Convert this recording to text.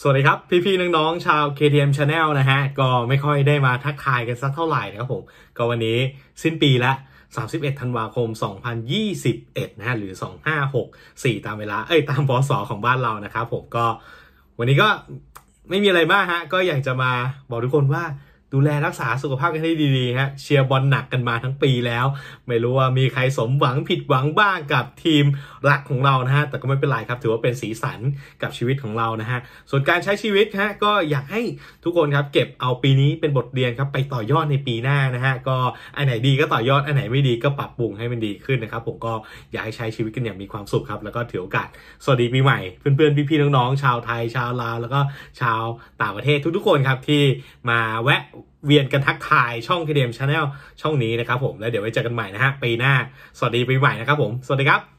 สวัสดีครับ พี่ ๆ น้อง ๆ ชาว KTM Channel นะฮะ ก็ไม่ค่อยได้มาทักทายกันสักเท่าไหร่นะครับผม ก็วันนี้สิ้นปีละ31ธันวาคม 2021 นะฮะหรือ 2564 ตามเวลา เอ้ย ตามพศของบ้านเรานะครับผมก็ วันนี้ก็ไม่มีอะไรมากฮะ ก็อยากจะมา บอกทุกคนว่าดูแลรักษาสุขภาพ กันให้ดีๆ ฮะเชียร์บอลหนักกันมาทั้งปีแล้ว ไม่รู้ว่ามีใครสมหวังผิดหวังบ้างกับทีมรักของเรานะฮะแต่ก็ไม่เป็นไรครับ ถือว่าเป็นสีสันกับชีวิตของเรานะฮะส่วนการใช้ชีวิตฮะก็อยากให้ทุกคนครับเก็บเอาปีนี้เป็นบทเรียนครับไปต่อยอดในปีหน้านะฮะก็อันไหนดีก็ต่อยอดอันไหนไม่ดีก็ปรับปรุงให้มันดีขึ้นนะครับผมก็อยากให้ใช้ชีวิตกันอย่างมีความสุขครับแล้วก็ถือโอกาสสวัสดีปีใหม่ เพื่อนๆพี่ๆน้องๆ ชาวไทยชาวลาวแล้วก็ชาวต่างประเทศทุกๆคนครับที่มาแวะเวียนกันทักทายช่องเคเดียมชาแนลช่องนี้นะครับผม แล้วเดี๋ยวไว้เจอกันใหม่นะฮะปีหน้า สวัสดีปีใหม่นะครับผม สวัสดีครับ